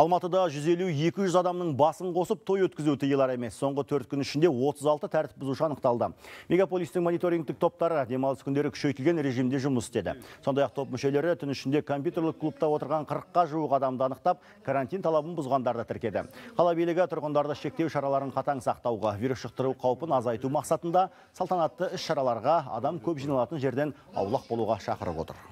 Алматыда 150-200 адамның басын қосып той өткізу тыйылар емес. Соңғы төрт күн ішінде 36 тәртіп бұзушы анықталды. Мегаполистің мониторингтік топтары демалыс күндері күшейтілген режимде жұмыс істеді. Сондай-ақ топ мүшелері түн ішінде компьютерлік клубта отырған 40-қа жуық адамды анықтап, карантин талабын бұзғандарды тіркеді. Қала билігі тұрғындарды шектеу шараларын қатаң сақтауға, вирус қаупін азайту мақсатында салтанатты іс-шараларға адам көп жиналатын жерден аулақ болуға шақырып отыр.